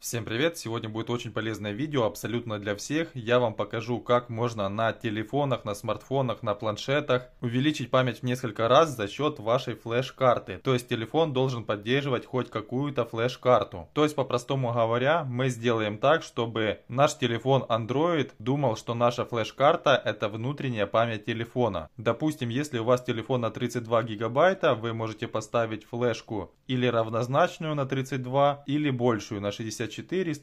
Всем привет! Сегодня будет очень полезное видео абсолютно для всех. Я вам покажу, как можно на телефонах, на смартфонах, на планшетах увеличить память в несколько раз за счет вашей флеш-карты. То есть телефон должен поддерживать хоть какую-то флеш-карту. То есть, по-простому говоря, мы сделаем так, чтобы наш телефон Android думал, что наша флеш-карта это внутренняя память телефона. Допустим, если у вас телефон на 32 гигабайта, вы можете поставить флешку или равнозначную на 32, или большую на 64 164,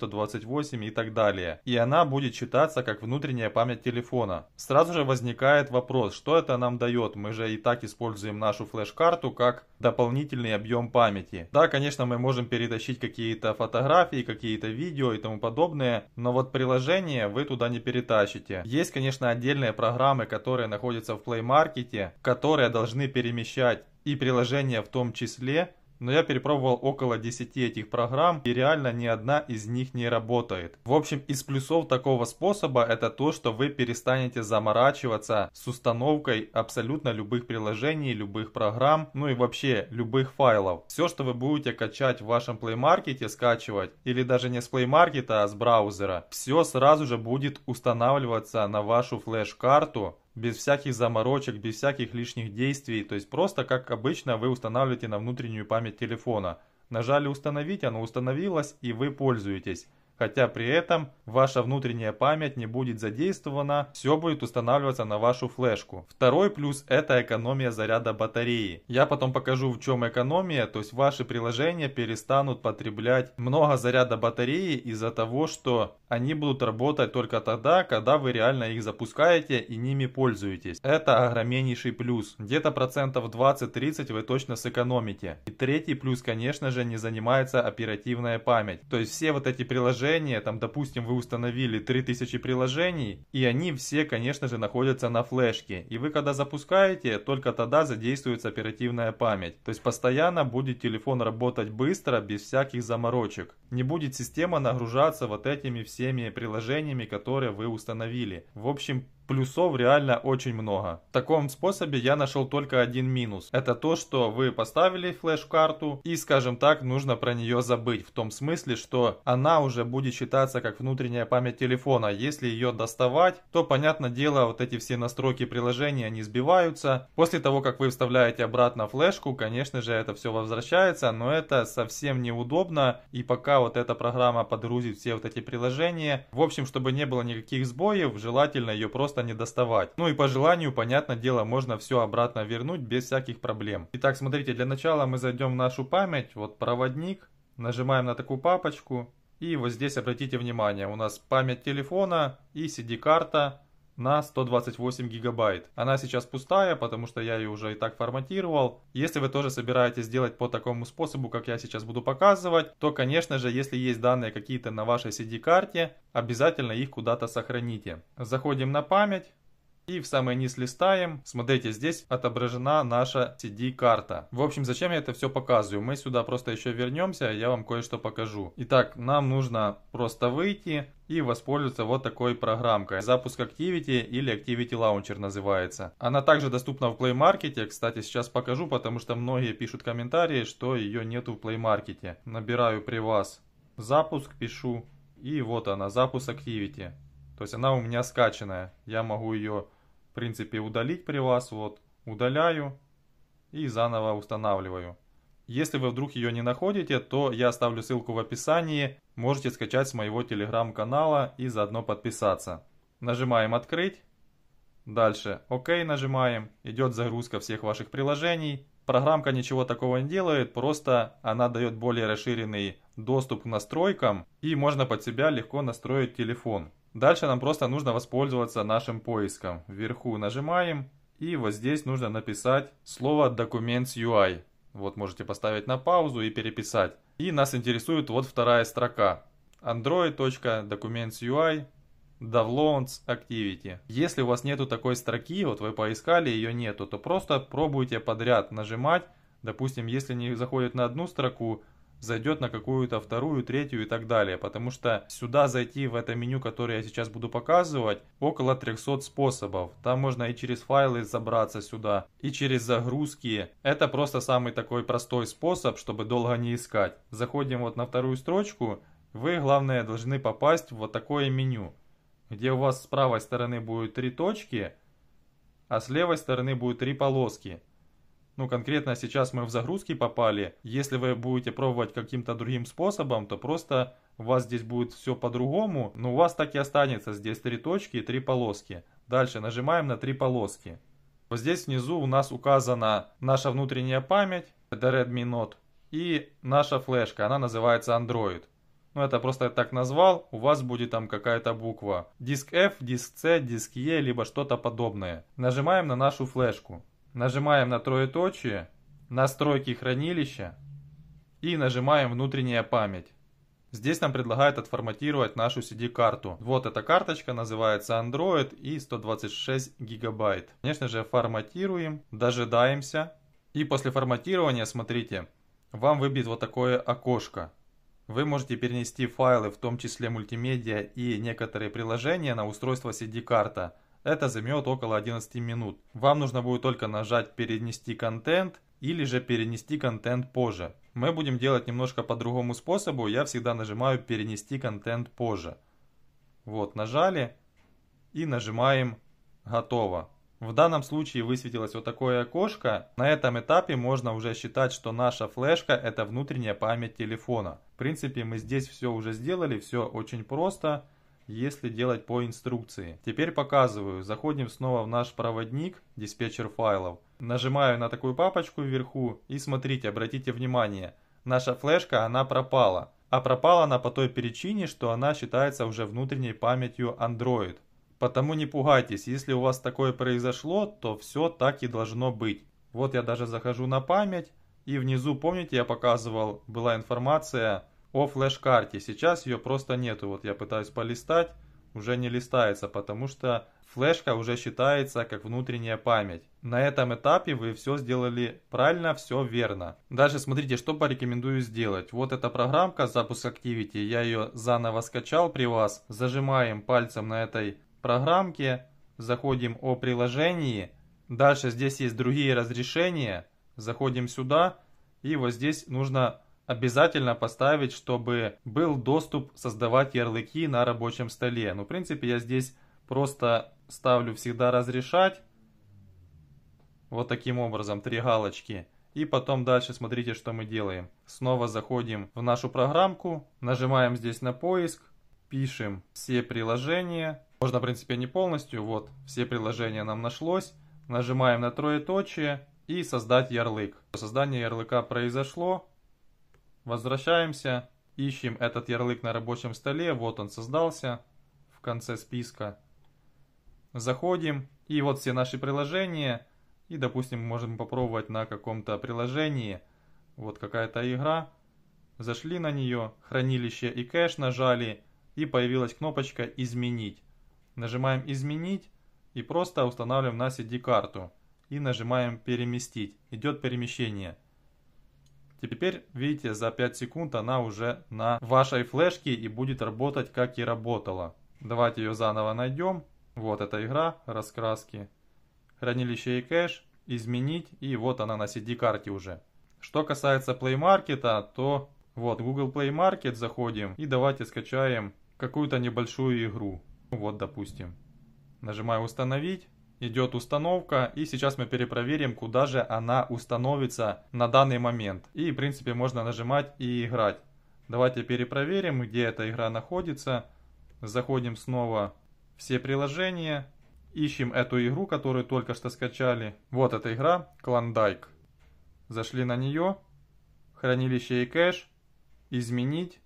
128 и так далее. И она будет читаться как внутренняя память телефона. Сразу же возникает вопрос, что это нам дает? Мы же и так используем нашу флеш-карту как дополнительный объем памяти. Да, конечно, мы можем перетащить какие-то фотографии, какие-то видео и тому подобное, но вот приложение вы туда не перетащите. Есть, конечно, отдельные программы, которые находятся в Play Market, которые должны перемещать и приложения в том числе, но я перепробовал около 10 этих программ, и реально ни одна из них не работает. В общем, из плюсов такого способа это то, что вы перестанете заморачиваться с установкой абсолютно любых приложений, любых программ, ну и вообще любых файлов. Все, что вы будете качать в вашем Play Market, скачивать, или даже не с Play Market, а с браузера, все сразу же будет устанавливаться на вашу флеш-карту, без всяких заморочек, без всяких лишних действий. То есть просто, как обычно, вы устанавливаете на внутреннюю память телефона. Нажали «Установить», оно установилось, и вы пользуетесь. Хотя при этом ваша внутренняя память не будет задействована, все будет устанавливаться на вашу флешку. Второй плюс – это экономия заряда батареи. Я потом покажу, в чем экономия, то есть ваши приложения перестанут потреблять много заряда батареи из-за того, что они будут работать только тогда, когда вы реально их запускаете и ними пользуетесь. Это огромнейший плюс. Где-то процентов 20-30 вы точно сэкономите. И третий плюс, конечно же, не занимается оперативная память. То есть все вот эти приложения, там, допустим, вы установили 3000 приложений, и они все, конечно же, находятся на флешке. И вы когда запускаете, только тогда задействуется оперативная память. То есть постоянно будет телефон работать быстро, без всяких заморочек. Не будет система нагружаться вот этими всеми всеми приложениями, которые вы установили. В общем, плюсов реально очень много. В таком способе я нашел только один минус. Это то, что вы поставили флеш-карту и, скажем так, нужно про нее забыть. В том смысле, что она уже будет считаться как внутренняя память телефона. Если ее доставать, то, понятное дело, вот эти все настройки приложения, они сбиваются. После того, как вы вставляете обратно флешку, конечно же, это все возвращается, но это совсем неудобно. И пока вот эта программа подгрузит все вот эти приложения. В общем, чтобы не было никаких сбоев, желательно ее просто просто не доставать. Ну и по желанию, понятное дело, можно все обратно вернуть без всяких проблем. Итак, смотрите, для начала мы зайдем в нашу память, вот проводник, нажимаем на такую папочку. И вот здесь обратите внимание, у нас память телефона и CD-карта на 128 гигабайт. Она сейчас пустая, потому что я ее уже и так форматировал. Если вы тоже собираетесь делать по такому способу, как я сейчас буду показывать, то, конечно же, если есть данные какие-то на вашей CD-карте, обязательно их куда-то сохраните. Заходим на память. И в самый низ листаем. Смотрите, здесь отображена наша CD-карта. В общем, зачем я это все показываю? Мы сюда просто еще вернемся, а я вам кое-что покажу. Итак, нам нужно просто выйти и воспользоваться вот такой программкой. Запуск Activity или Activity Launcher называется. Она также доступна в Play Market. Кстати, сейчас покажу, потому что многие пишут комментарии, что ее нету в Play Market. Набираю при вас запуск, пишу. И вот она, запуск Activity. То есть она у меня скачанная. Я могу ее принципе удалить при вас, вот, удаляю и заново устанавливаю. Если вы вдруг ее не находите, то я оставлю ссылку в описании, можете скачать с моего телеграм-канала и заодно подписаться. Нажимаем «Открыть». Дальше «Ок» нажимаем, идет загрузка всех ваших приложений. Программка ничего такого не делает, просто она дает более расширенный доступ к настройкам и можно под себя легко настроить телефон. Дальше нам просто нужно воспользоваться нашим поиском. Вверху нажимаем и вот здесь нужно написать слово «Documents UI». Вот можете поставить на паузу и переписать. И нас интересует вот вторая строка. Android.documents UI Downloads Activity. Если у вас нету такой строки, вот вы поискали, ее нету, то просто пробуйте подряд нажимать. Допустим, если не заходит на одну строку, зайдет на какую-то вторую, третью и так далее. Потому что сюда зайти в это меню, которое я сейчас буду показывать, около 300 способов. Там можно и через файлы забраться сюда, и через загрузки. Это просто самый такой простой способ, чтобы долго не искать. Заходим вот на вторую строчку. Вы, главное, должны попасть в вот такое меню, где у вас с правой стороны будет три точки, а с левой стороны будет три полоски. Ну, конкретно сейчас мы в загрузки попали. Если вы будете пробовать каким-то другим способом, то просто у вас здесь будет все по-другому. Но у вас так и останется здесь три точки и три полоски. Дальше нажимаем на три полоски. Вот здесь внизу у нас указана наша внутренняя память, это Redmi Note, и наша флешка, она называется Android. Ну, это просто я так назвал, у вас будет там какая-то буква. Диск F, диск C, диск E, либо что-то подобное. Нажимаем на нашу флешку. Нажимаем на троеточие, настройки хранилища и нажимаем внутренняя память. Здесь нам предлагают отформатировать нашу CD-карту. Вот эта карточка называется Android и 126 гигабайт. Конечно же форматируем, дожидаемся. И после форматирования, смотрите, вам выбьет вот такое окошко. Вы можете перенести файлы, в том числе мультимедиа и некоторые приложения на устройство CD-карта. Это займет около 11 минут. Вам нужно будет только нажать «Перенести контент» или же «Перенести контент позже». Мы будем делать немножко по другому способу. Я всегда нажимаю «Перенести контент позже». Вот, нажали и нажимаем «Готово». В данном случае высветилось вот такое окошко. На этом этапе можно уже считать, что наша флешка это внутренняя память телефона. В принципе, мы здесь все уже сделали, все очень просто если делать по инструкции. Теперь показываю. Заходим снова в наш проводник, диспетчер файлов. Нажимаю на такую папочку вверху и смотрите, обратите внимание, наша флешка, она пропала. А пропала она по той причине, что она считается уже внутренней памятью Android. Потому не пугайтесь, если у вас такое произошло, то все так и должно быть. Вот я даже захожу на память, и внизу, помните, я показывал, была информация о флеш-карте. Сейчас ее просто нету. Вот я пытаюсь полистать, уже не листается, потому что флешка уже считается как внутренняя память. На этом этапе вы все сделали правильно, все верно. Даже смотрите, что порекомендую сделать. Вот эта программка Запуск Activity, я ее заново скачал при вас. Зажимаем пальцем на этой программке, заходим о приложении. Дальше здесь есть другие разрешения. Заходим сюда и вот здесь нужно обязательно поставить, чтобы был доступ создавать ярлыки на рабочем столе. Ну, в принципе, я здесь просто ставлю всегда разрешать. Вот таким образом, три галочки. И потом дальше смотрите, что мы делаем. Снова заходим в нашу программку, нажимаем здесь на поиск, пишем все приложения. Можно, в принципе, не полностью. Вот, все приложения нам нашлось. Нажимаем на троеточие и создать ярлык. Создание ярлыка произошло. Возвращаемся, ищем этот ярлык на рабочем столе, вот он создался в конце списка. Заходим, и вот все наши приложения, и допустим можем попробовать на каком-то приложении, вот какая-то игра, зашли на нее, хранилище и кэш нажали, и появилась кнопочка «Изменить». Нажимаем «Изменить» и просто устанавливаем на CD-карту. И нажимаем «Переместить». Идет перемещение. Теперь, видите, за 5 секунд она уже на вашей флешке и будет работать, как и работала. Давайте ее заново найдем. Вот эта игра, раскраски. Хранилище и кэш, изменить, и вот она на CD-карте уже. Что касается Play Market, а, то вот Google Play Market заходим и давайте скачаем какую-то небольшую игру. Вот, допустим. Нажимаю «Установить» идет установка, и сейчас мы перепроверим, куда же она установится на данный момент. И, в принципе, можно нажимать и играть. Давайте перепроверим, где эта игра находится. Заходим снова все приложения, ищем эту игру, которую только что скачали. Вот эта игра, Клондайк. Зашли на нее, хранилище и кэш, изменить,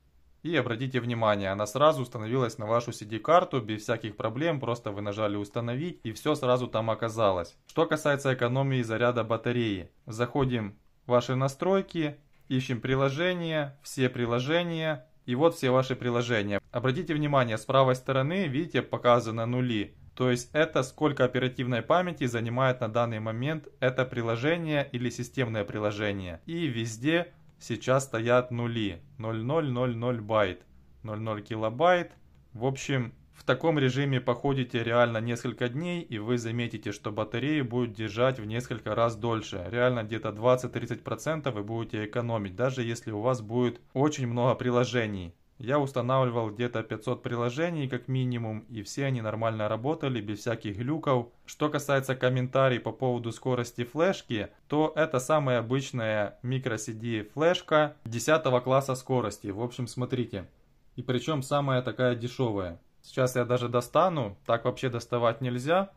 и обратите внимание, она сразу установилась на вашу CD-карту без всяких проблем, просто вы нажали установить и все сразу там оказалось. Что касается экономии заряда батареи, заходим в ваши настройки, ищем приложение, все приложения и вот все ваши приложения. Обратите внимание, с правой стороны, видите, показаны нули. То есть это сколько оперативной памяти занимает на данный момент это приложение или системное приложение. И везде сейчас стоят нули. 0,000 байт, 0,0 килобайт. В общем, в таком режиме походите реально несколько дней, и вы заметите, что батареи будут держать в несколько раз дольше. Реально где-то 20-30% вы будете экономить, даже если у вас будет очень много приложений. Я устанавливал где-то 500 приложений как минимум, и все они нормально работали, без всяких глюков. Что касается комментариев по поводу скорости флешки, то это самая обычная microSD флешка 10 класса скорости. В общем, смотрите. И причем самая такая дешевая. Сейчас я даже достану, так вообще доставать нельзя.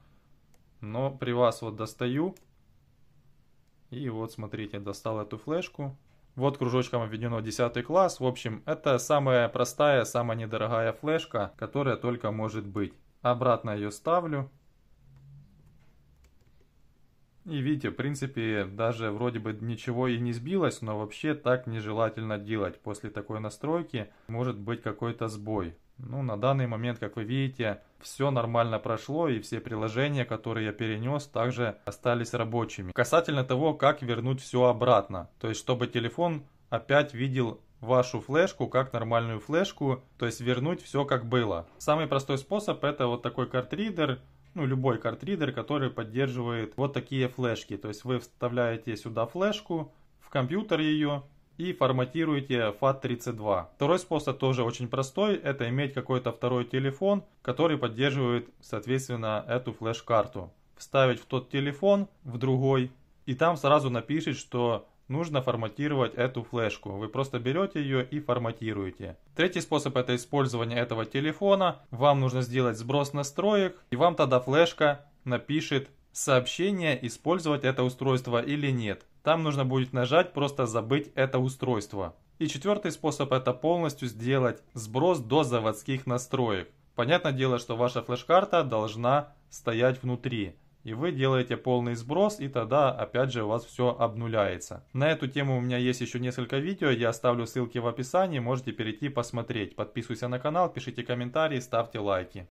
Но при вас вот достаю. И вот смотрите, достал эту флешку. Вот кружочком обведено 10 класс. В общем, это самая простая, самая недорогая флешка, которая только может быть. Обратно ее ставлю. И видите, в принципе, даже вроде бы ничего и не сбилось, но вообще так нежелательно делать. После такой настройки может быть какой-то сбой. Ну, на данный момент, как вы видите, все нормально прошло и все приложения, которые я перенес, также остались рабочими. Касательно того, как вернуть все обратно, то есть чтобы телефон опять видел вашу флешку как нормальную флешку, то есть вернуть все как было. Самый простой способ это вот такой картридер, ну любой картридер, который поддерживает вот такие флешки. То есть вы вставляете сюда флешку, в компьютер ее, и форматируете FAT32. Второй способ тоже очень простой, это иметь какой-то второй телефон, который поддерживает, соответственно, эту флеш-карту. Вставить в тот телефон, в другой, и там сразу напишет, что нужно форматировать эту флешку. Вы просто берете ее и форматируете. Третий способ это использование этого телефона. Вам нужно сделать сброс настроек, и вам тогда флешка напишет сообщение, использовать это устройство или нет. Там нужно будет нажать просто забыть это устройство. И четвертый способ это полностью сделать сброс до заводских настроек. Понятное дело, что ваша флеш-карта должна стоять внутри. И вы делаете полный сброс, и тогда опять же у вас все обнуляется. На эту тему у меня есть еще несколько видео, я оставлю ссылки в описании, можете перейти посмотреть. Подписывайся на канал, пишите комментарии, ставьте лайки.